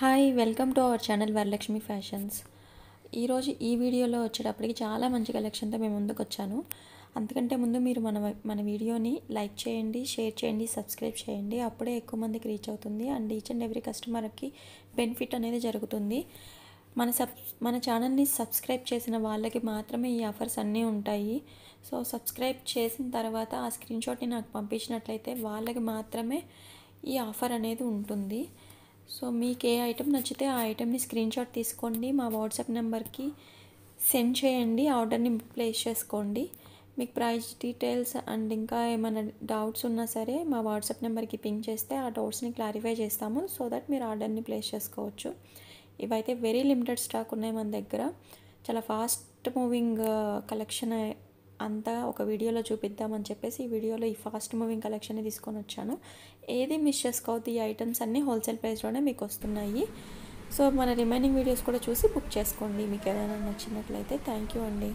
hi welcome to our channel Varalakshmi fashions ఈరోజు ఈ వీడియోలో వచ్చేటప్పటికి చాలా మంచి కలెక్షన్తో మేము ముందుకు వచ్చాను అందుకంటే ముందు మీరు మన మన వీడియోని లైక్ చేయండి షేర్ చేయండి సబ్స్క్రైబ్ చేయండి అప్పుడే ఎక్కువ మందికి రీచ్ అవుతుంది అండ్ ఈచ్ అండ్ ఎవ్రీ కస్టమర్కి బెనిఫిట్ అనేది జరుగుతుంది మన సబ్ మన ఛానల్ని సబ్స్క్రైబ్ చేసిన వాళ్ళకి మాత్రమే ఈ ఆఫర్స్ అన్నీ ఉంటాయి సో సబ్స్క్రైబ్ చేసిన తర్వాత ఆ స్క్రీన్షాట్ని నాకు పంపించినట్లయితే వాళ్ళకి మాత్రమే ఈ ఆఫర్ అనేది ఉంటుంది సో మీకు ఏ ఐటెం నచ్చితే ఆ ఐటెంని స్క్రీన్ షాట్ తీసుకోండి మా వాట్సాప్ నెంబర్కి సెండ్ చేయండి ఆర్డర్ని ప్లేస్ చేసుకోండి మీకు ప్రైస్ డీటెయిల్స్ అండ్ ఇంకా ఏమైనా డౌట్స్ ఉన్నా సరే మా వాట్సాప్ నెంబర్కి పింక్ చేస్తే ఆ డౌట్స్ని క్లారిఫై చేస్తాము సో దట్ మీరు ఆర్డర్ని ప్లేస్ చేసుకోవచ్చు ఇవైతే వెరీ లిమిటెడ్ స్టాక్ ఉన్నాయి మన దగ్గర చాలా ఫాస్ట్ మూవింగ్ కలెక్షన్ అంతా ఒక వీడియోలో చూపిద్దామని చెప్పేసి ఈ వీడియోలో ఈ ఫాస్ట్ మూవింగ్ కలెక్షన్ తీసుకొని వచ్చాను ఏది మిస్ చేసుకోవద్దు ఈ ఐటమ్స్ అన్నీ హోల్సేల్ ప్రైస్లోనే మీకు వస్తున్నాయి సో మన రిమైనింగ్ వీడియోస్ కూడా చూసి బుక్ చేసుకోండి మీకు ఏదైనా నచ్చినట్లయితే థ్యాంక్ యూ అండి